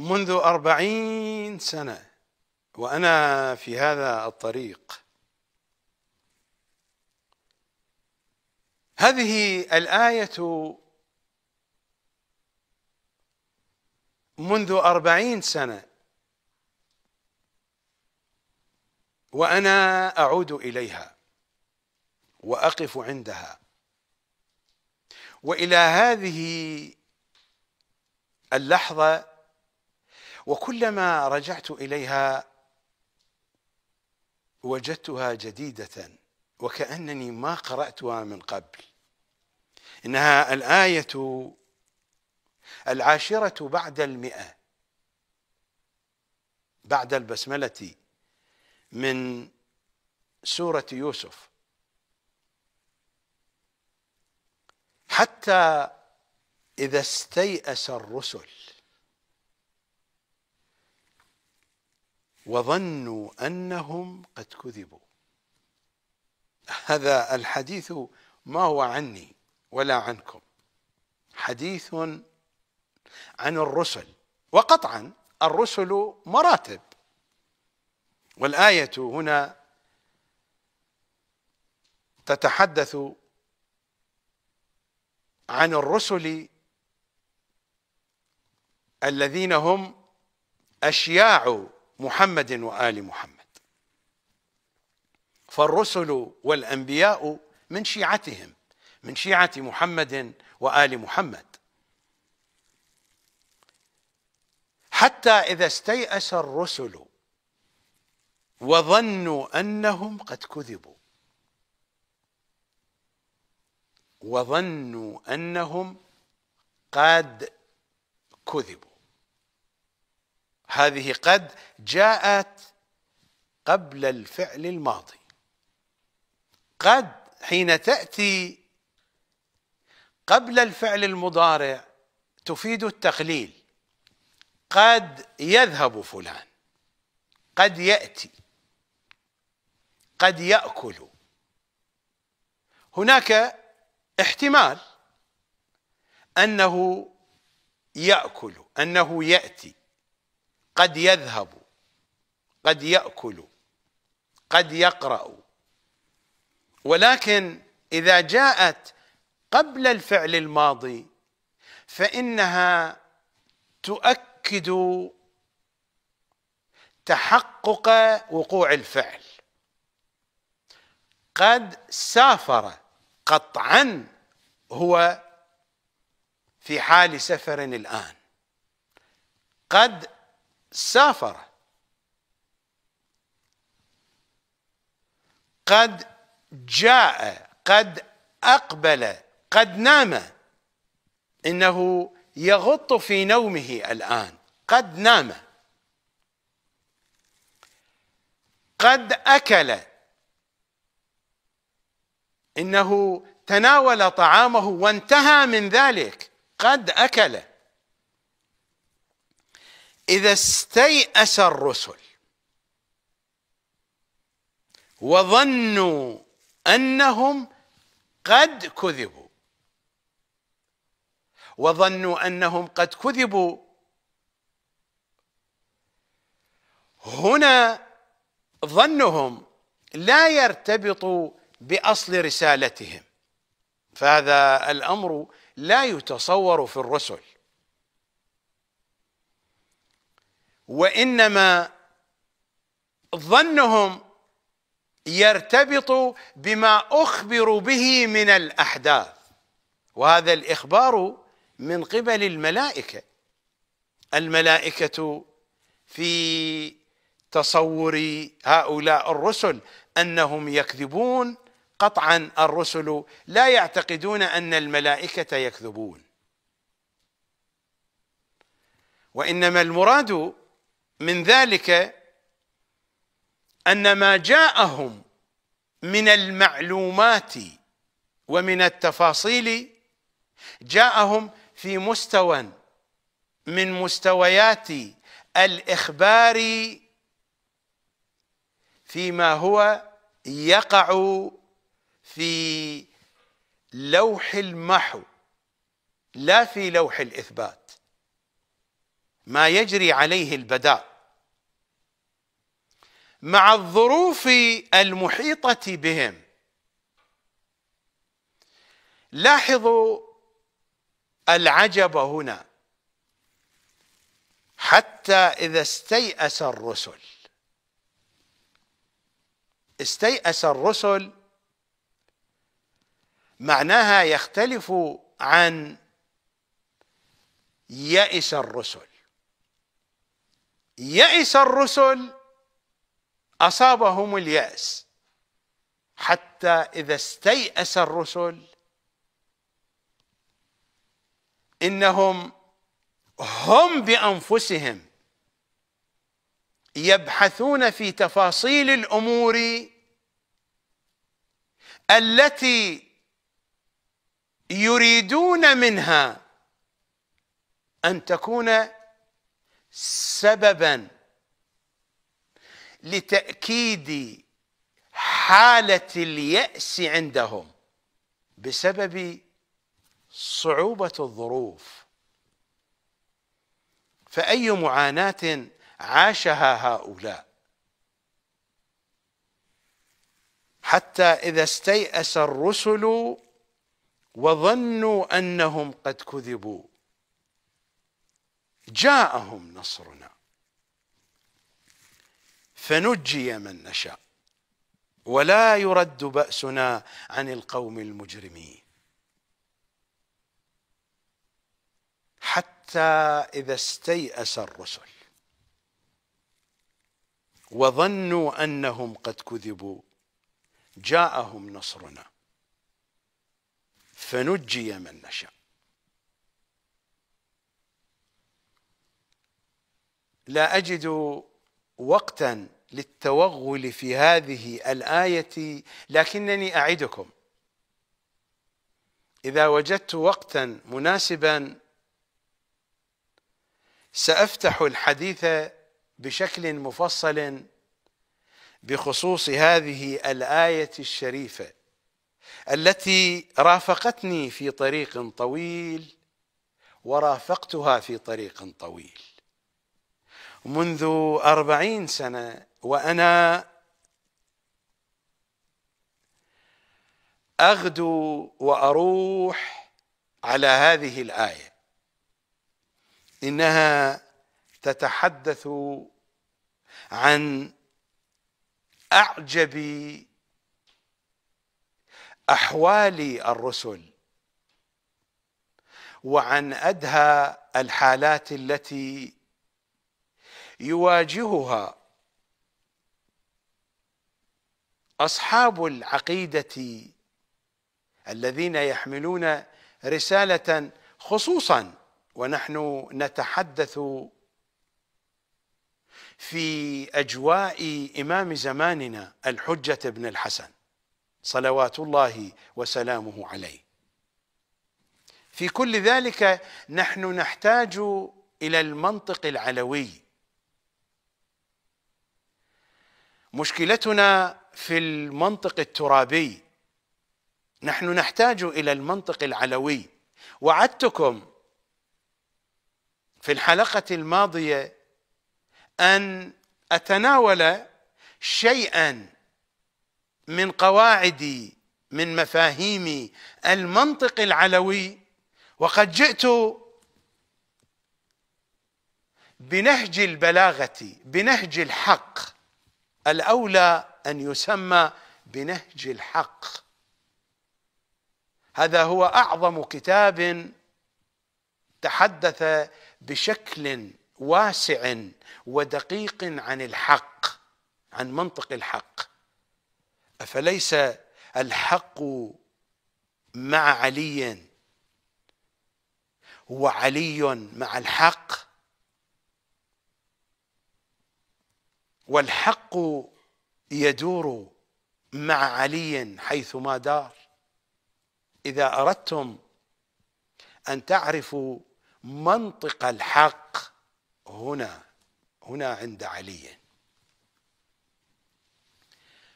منذ أربعين سنة وأنا في هذا الطريق هذه الآية منذ أربعين سنة وأنا أعود إليها وأقف عندها وإلى هذه اللحظة وكلما رجعت اليها وجدتها جديده وكانني ما قراتها من قبل انها الايه العاشره بعد المئه بعد البسمله من سوره يوسف حتى اذا استيأس الرسل وظنوا انهم قد كذبوا هذا الحديث ما هو عني ولا عنكم حديث عن الرسل وقطعا الرسل مراتب والايه هنا تتحدث عن الرسل الذين هم اشياع محمد وال محمد فالرسل والانبياء من شيعتهم من شيعه محمد وال محمد حتى اذا استيأس الرسل وظنوا انهم قد كذبوا وظنوا انهم قد كذبوا هذه قد جاءت قبل الفعل الماضي قد حين تأتي قبل الفعل المضارع تفيد التقليل قد يذهب فلان قد يأتي قد يأكل هناك احتمال أنه يأكل أنه يأتي قد يذهب قد يأكل قد يقرأ ولكن إذا جاءت قبل الفعل الماضي فإنها تؤكد تحقق وقوع الفعل قد سافر قطعا هو في حال سفر الآن قد سافر قد جاء قد أقبل قد نام إنه يغط في نومه الآن قد نام قد أكل إنه تناول طعامه وانتهى من ذلك قد أكل اذا استيأس الرسل وظنوا انهم قد كذبوا وظنوا انهم قد كذبوا هنا ظنهم لا يرتبط باصل رسالتهم فهذا الامر لا يتصور في الرسل وانما ظنهم يرتبط بما اخبروا به من الاحداث وهذا الاخبار من قبل الملائكه الملائكه في تصور هؤلاء الرسل انهم يكذبون قطعا الرسل لا يعتقدون ان الملائكه يكذبون وانما المراد من ذلك ان ما جاءهم من المعلومات ومن التفاصيل جاءهم في مستوى من مستويات الاخبار فيما هو يقع في لوح المحو لا في لوح الاثبات ما يجري عليه البداء مع الظروف المحيطه بهم لاحظوا العجب هنا حتى اذا استيأس الرسل استيأس الرسل معناها يختلف عن يئس الرسل يئس الرسل اصابهم الياس حتى اذا استيأس الرسل انهم هم بانفسهم يبحثون في تفاصيل الامور التي يريدون منها ان تكون سببا لتأكيد حالة اليأس عندهم بسبب صعوبة الظروف فأي معاناة عاشها هؤلاء حتى إذا استيأس الرسل وظنوا أنهم قد كذبوا جاءهم نصرنا فنجي من نشاء ولا يرد بأسنا عن القوم المجرمين حتى إذا استيأس الرسل وظنوا أنهم قد كذبوا جاءهم نصرنا فنجي من نشاء لا أجد وقتا للتوغل في هذه الايه لكنني اعدكم اذا وجدت وقتا مناسبا سافتح الحديث بشكل مفصل بخصوص هذه الايه الشريفه التي رافقتني في طريق طويل ورافقتها في طريق طويل منذ أربعين سنة وأنا أغدو وأروح على هذه الآية إنها تتحدث عن أعجب أحوال الرسل وعن أدهى الحالات التي يواجهها اصحاب العقيده الذين يحملون رساله خصوصا ونحن نتحدث في اجواء امام زماننا الحجه بن الحسن صلوات الله وسلامه عليه في كل ذلك نحن نحتاج الى المنطق العلوي مشكلتنا في المنطق الترابي نحن نحتاج الى المنطق العلوي وعدتكم في الحلقه الماضيه ان اتناول شيئا من قواعد من مفاهيم المنطق العلوي وقد جئت بنهج البلاغه بنهج الحق الأولى أن يسمى بنهج الحق هذا هو أعظم كتاب تحدث بشكل واسع ودقيق عن الحق عن منطق الحق أفليس الحق مع علي وعلي مع الحق والحق يدور مع علي حيثما دار اذا اردتم ان تعرفوا منطق الحق هنا هنا عند علي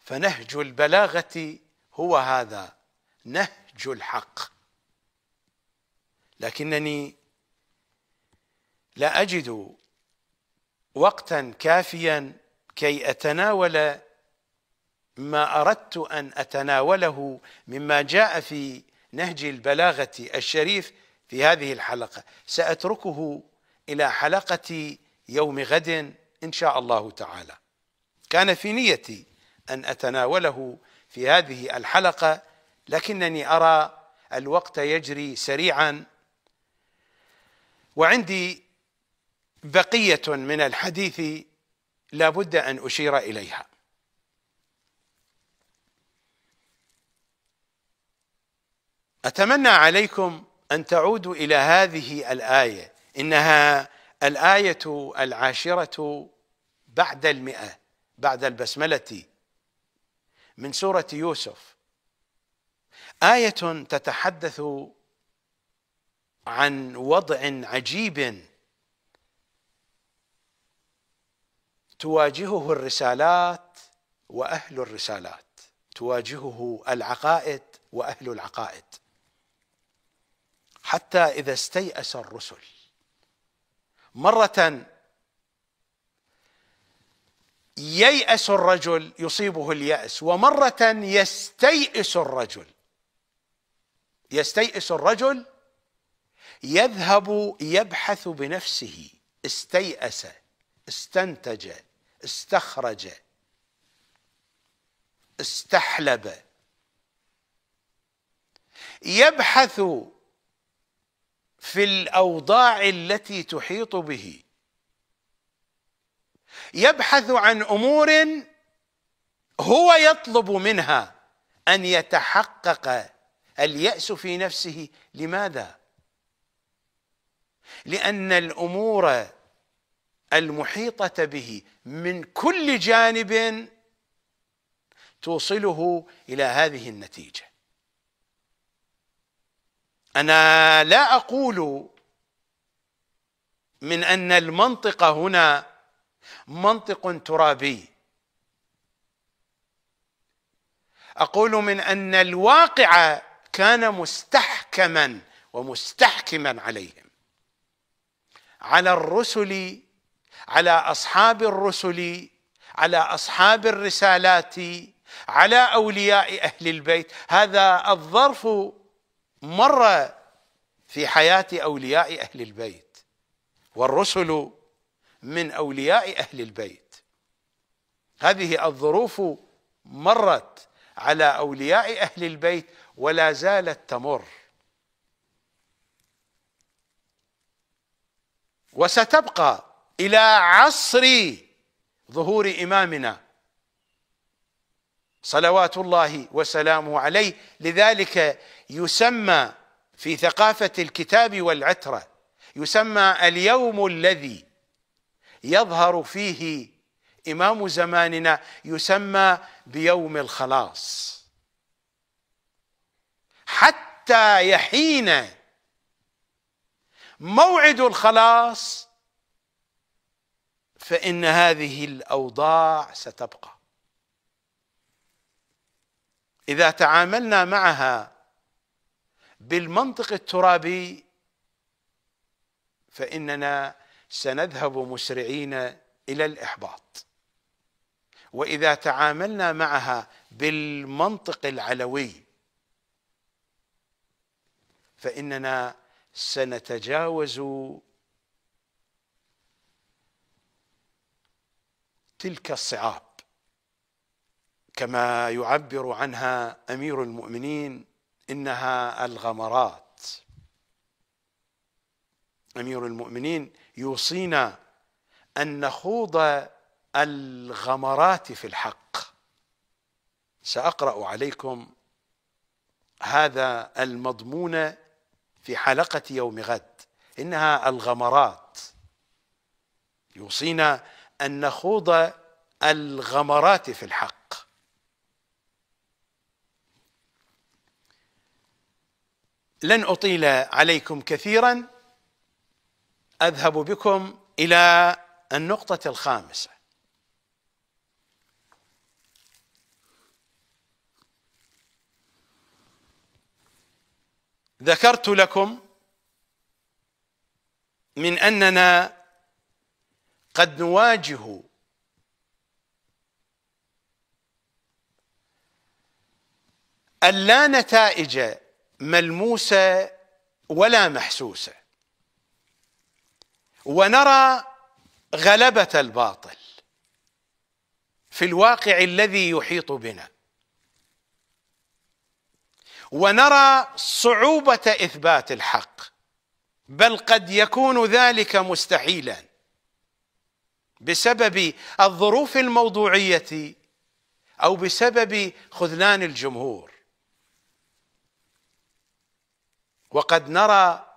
فنهج البلاغه هو هذا نهج الحق لكنني لا اجد وقتا كافيا كي اتناول ما اردت ان اتناوله مما جاء في نهج البلاغه الشريف في هذه الحلقه ساتركه الى حلقه يوم غد ان شاء الله تعالى كان في نيتي ان اتناوله في هذه الحلقه لكنني ارى الوقت يجري سريعا وعندي بقيه من الحديث لا بد أن أشير إليها أتمنى عليكم أن تعودوا إلى هذه الآية إنها الآية العاشرة بعد المئة بعد البسملة من سورة يوسف آية تتحدث عن وضع عجيب تواجهه الرسالات واهل الرسالات تواجهه العقائد واهل العقائد حتى اذا استيأس الرسل مرة ييأس الرجل يصيبه اليأس ومرة يستيئس الرجل يستيئس الرجل يذهب يبحث بنفسه استيأس استنتج استخرج استحلب يبحث في الاوضاع التي تحيط به يبحث عن امور هو يطلب منها ان يتحقق الياس في نفسه لماذا لان الامور المحيطه به من كل جانب توصله الى هذه النتيجه انا لا اقول من ان المنطق هنا منطق ترابي اقول من ان الواقع كان مستحكما ومستحكما عليهم على الرسل على اصحاب الرسل على اصحاب الرسالات على اولياء اهل البيت هذا الظرف مر في حياه اولياء اهل البيت والرسل من اولياء اهل البيت هذه الظروف مرت على اولياء اهل البيت ولا زالت تمر وستبقى الى عصر ظهور امامنا صلوات الله وسلامه عليه لذلك يسمى في ثقافه الكتاب والعتره يسمى اليوم الذي يظهر فيه امام زماننا يسمى بيوم الخلاص حتى يحين موعد الخلاص فان هذه الاوضاع ستبقى اذا تعاملنا معها بالمنطق الترابي فاننا سنذهب مسرعين الى الاحباط واذا تعاملنا معها بالمنطق العلوي فاننا سنتجاوز تلك الصعاب كما يعبر عنها امير المؤمنين انها الغمرات امير المؤمنين يوصينا ان نخوض الغمرات في الحق ساقرا عليكم هذا المضمون في حلقه يوم غد انها الغمرات يوصينا ان نخوض الغمرات في الحق لن اطيل عليكم كثيرا اذهب بكم الى النقطه الخامسه ذكرت لكم من اننا قد نواجه اللا نتائج ملموسه ولا محسوسه ونرى غلبه الباطل في الواقع الذي يحيط بنا ونرى صعوبه اثبات الحق بل قد يكون ذلك مستحيلا بسبب الظروف الموضوعيه او بسبب خذلان الجمهور وقد نرى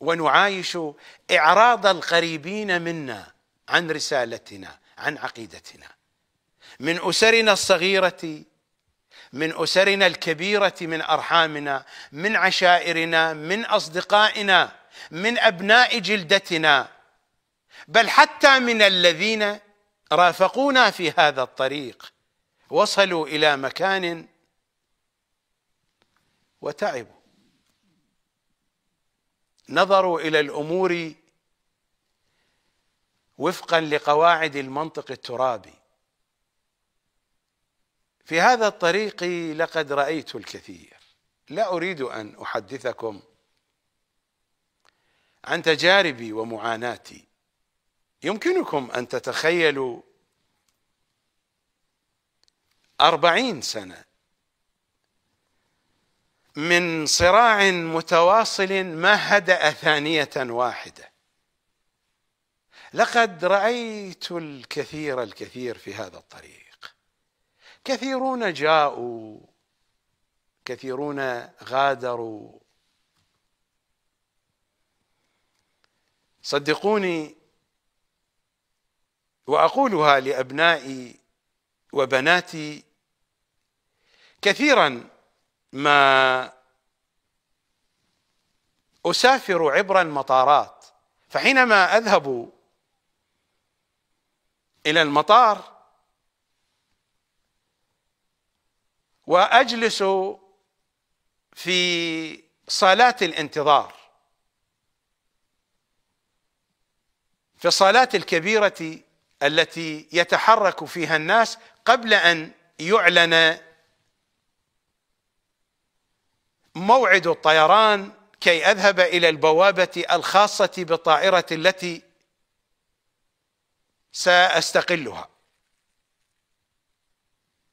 ونعايش اعراض القريبين منا عن رسالتنا عن عقيدتنا من اسرنا الصغيره من اسرنا الكبيره من ارحامنا من عشائرنا من اصدقائنا من ابناء جلدتنا بل حتى من الذين رافقونا في هذا الطريق وصلوا الى مكان وتعبوا نظروا الى الامور وفقا لقواعد المنطق الترابي في هذا الطريق لقد رايت الكثير لا اريد ان احدثكم عن تجاربي ومعاناتي يمكنكم أن تتخيلوا أربعين سنة من صراع متواصل ما هدأ ثانية واحدة لقد رأيت الكثير الكثير في هذا الطريق كثيرون جاءوا كثيرون غادروا صدقوني واقولها لابنائي وبناتي كثيرا ما اسافر عبر المطارات فحينما اذهب الى المطار واجلس في صالات الانتظار في الصالات الكبيره التي يتحرك فيها الناس قبل ان يعلن موعد الطيران كي اذهب الى البوابه الخاصه بالطائره التي ساستقلها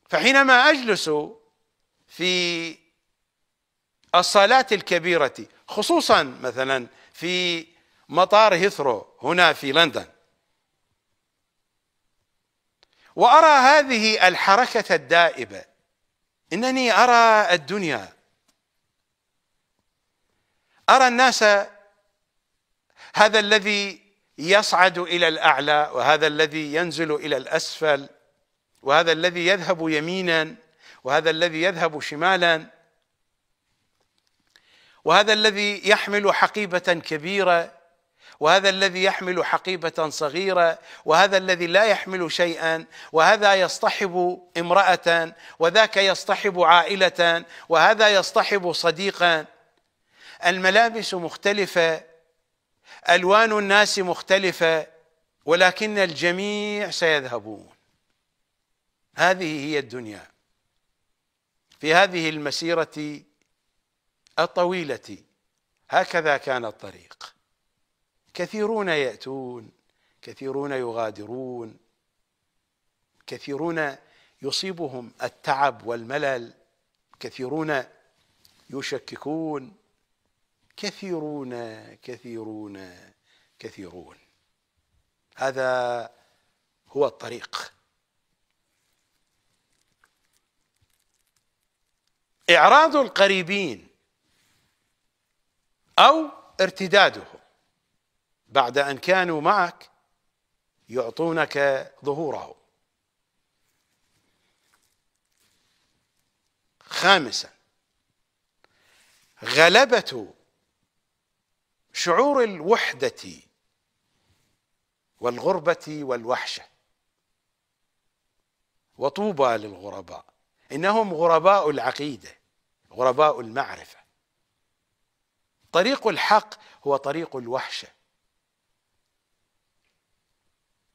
فحينما اجلس في الصالات الكبيره خصوصا مثلا في مطار هيثرو هنا في لندن وارى هذه الحركه الدائبه انني ارى الدنيا ارى الناس هذا الذي يصعد الى الاعلى وهذا الذي ينزل الى الاسفل وهذا الذي يذهب يمينا وهذا الذي يذهب شمالا وهذا الذي يحمل حقيبه كبيره وهذا الذي يحمل حقيبة صغيرة وهذا الذي لا يحمل شيئا وهذا يصطحب امرأة وذاك يصطحب عائلة وهذا يصطحب صديقا الملابس مختلفة ألوان الناس مختلفة ولكن الجميع سيذهبون هذه هي الدنيا في هذه المسيرة الطويلة هكذا كان الطريق كثيرون ياتون كثيرون يغادرون كثيرون يصيبهم التعب والملل كثيرون يشككون كثيرون كثيرون كثيرون هذا هو الطريق إعراض القريبين أو ارتدادهم بعد أن كانوا معك يعطونك ظهورهم خامسا غلبة شعور الوحدة والغربة والوحشة وطوبى للغرباء إنهم غرباء العقيدة غرباء المعرفة طريق الحق هو طريق الوحشه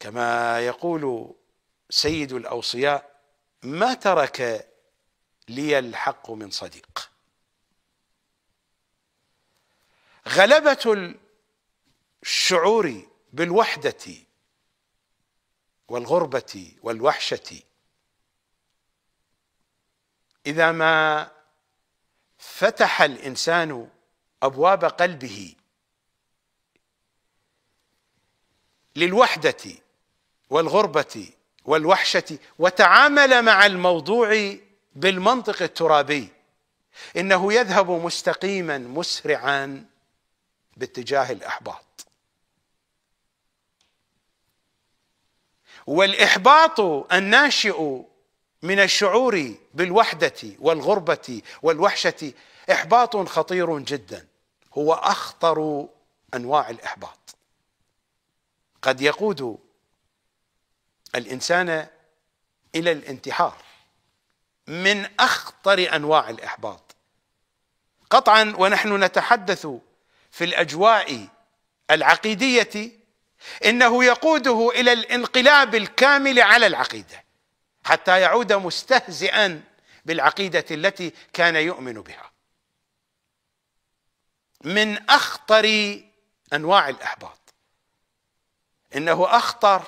كما يقول سيد الأوصياء ما ترك لي الحق من صديق غلبة الشعور بالوحدة والغربة والوحشة إذا ما فتح الإنسان أبواب قلبه للوحدة والغربة والوحشة وتعامل مع الموضوع بالمنطق الترابي انه يذهب مستقيما مسرعا باتجاه الاحباط والاحباط الناشئ من الشعور بالوحده والغربه والوحشه احباط خطير جدا هو اخطر انواع الاحباط قد يقود الإنسان إلى الانتحار من أخطر أنواع الإحباط قطعا ونحن نتحدث في الأجواء العقيدية إنه يقوده إلى الانقلاب الكامل على العقيدة حتى يعود مستهزئا بالعقيدة التي كان يؤمن بها من أخطر أنواع الإحباط إنه أخطر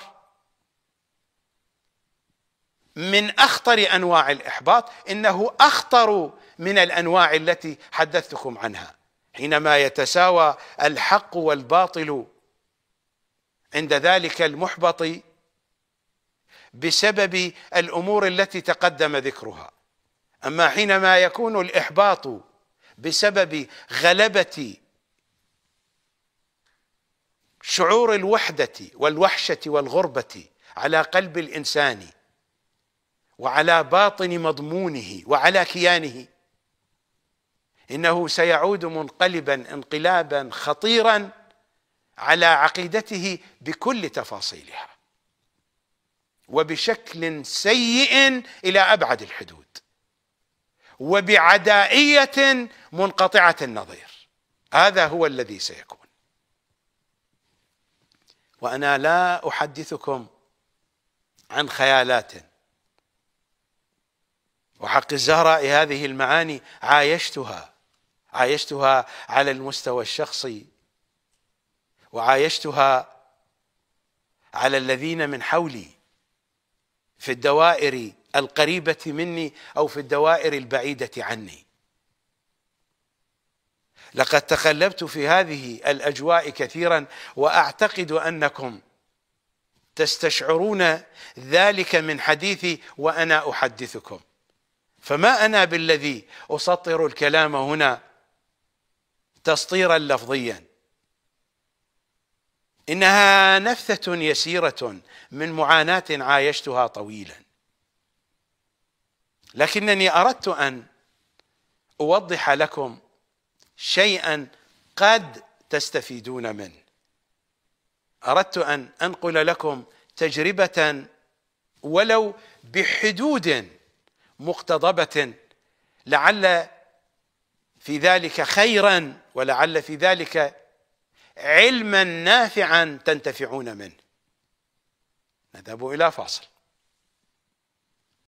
من اخطر انواع الاحباط انه اخطر من الانواع التي حدثتكم عنها حينما يتساوى الحق والباطل عند ذلك المحبط بسبب الامور التي تقدم ذكرها اما حينما يكون الاحباط بسبب غلبه شعور الوحده والوحشه والغربه على قلب الانسان وعلى باطن مضمونه وعلى كيانه انه سيعود منقلبا انقلابا خطيرا على عقيدته بكل تفاصيلها وبشكل سيء الى ابعد الحدود وبعدائيه منقطعه النظير هذا هو الذي سيكون وانا لا احدثكم عن خيالات وحق الزهراء هذه المعاني عايشتها عايشتها على المستوى الشخصي وعايشتها على الذين من حولي في الدوائر القريبة مني أو في الدوائر البعيدة عني لقد تقلبت في هذه الأجواء كثيرا وأعتقد أنكم تستشعرون ذلك من حديثي وأنا أحدثكم فما انا بالذي اسطر الكلام هنا تسطيرا لفظيا انها نفثه يسيره من معاناه عايشتها طويلا لكنني اردت ان اوضح لكم شيئا قد تستفيدون منه اردت ان انقل لكم تجربه ولو بحدود مقتضبه لعل في ذلك خيرا ولعل في ذلك علما نافعا تنتفعون منه نذهب الى فاصل